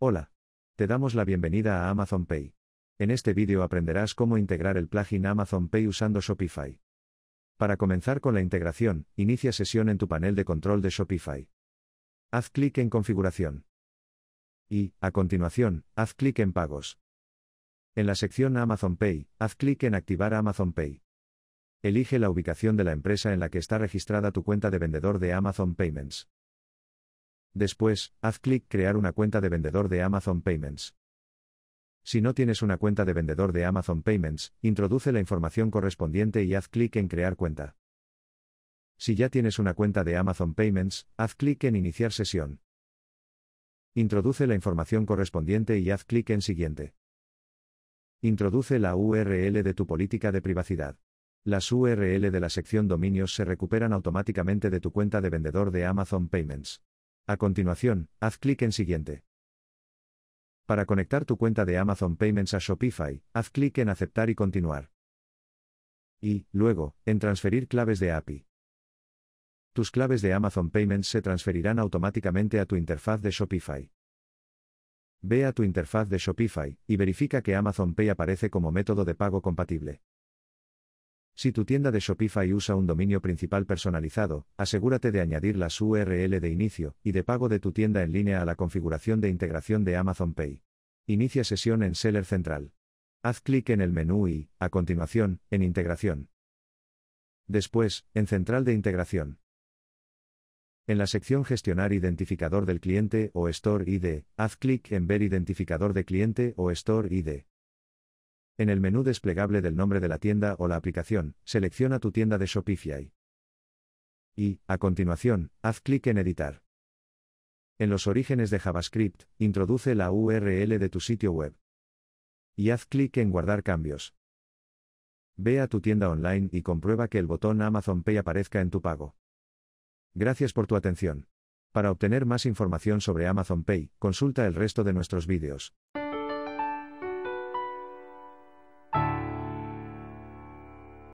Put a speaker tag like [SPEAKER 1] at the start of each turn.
[SPEAKER 1] Hola. Te damos la bienvenida a Amazon Pay. En este vídeo aprenderás cómo integrar el plugin Amazon Pay usando Shopify. Para comenzar con la integración, inicia sesión en tu panel de control de Shopify. Haz clic en Configuración. Y, a continuación, haz clic en Pagos. En la sección Amazon Pay, haz clic en Activar Amazon Pay. Elige la ubicación de la empresa en la que está registrada tu cuenta de vendedor de Amazon Payments. Después, haz clic Crear una cuenta de vendedor de Amazon Payments. Si no tienes una cuenta de vendedor de Amazon Payments, introduce la información correspondiente y haz clic en Crear cuenta. Si ya tienes una cuenta de Amazon Payments, haz clic en Iniciar sesión. Introduce la información correspondiente y haz clic en Siguiente. Introduce la URL de tu política de privacidad. Las URL de la sección Dominios se recuperan automáticamente de tu cuenta de vendedor de Amazon Payments. A continuación, haz clic en Siguiente. Para conectar tu cuenta de Amazon Payments a Shopify, haz clic en Aceptar y Continuar. Y, luego, en Transferir claves de API. Tus claves de Amazon Payments se transferirán automáticamente a tu interfaz de Shopify. Ve a tu interfaz de Shopify y verifica que Amazon Pay aparece como método de pago compatible. Si tu tienda de Shopify usa un dominio principal personalizado, asegúrate de añadir las URL de inicio y de pago de tu tienda en línea a la configuración de integración de Amazon Pay. Inicia sesión en Seller Central. Haz clic en el menú y, a continuación, en Integración. Después, en Central de Integración. En la sección Gestionar identificador del cliente o Store ID, haz clic en Ver identificador de cliente o Store ID. En el menú desplegable del nombre de la tienda o la aplicación, selecciona tu tienda de Shopify. Y, a continuación, haz clic en Editar. En los orígenes de JavaScript, introduce la URL de tu sitio web. Y haz clic en Guardar cambios. Ve a tu tienda online y comprueba que el botón Amazon Pay aparezca en tu pago. Gracias por tu atención. Para obtener más información sobre Amazon Pay, consulta el resto de nuestros vídeos.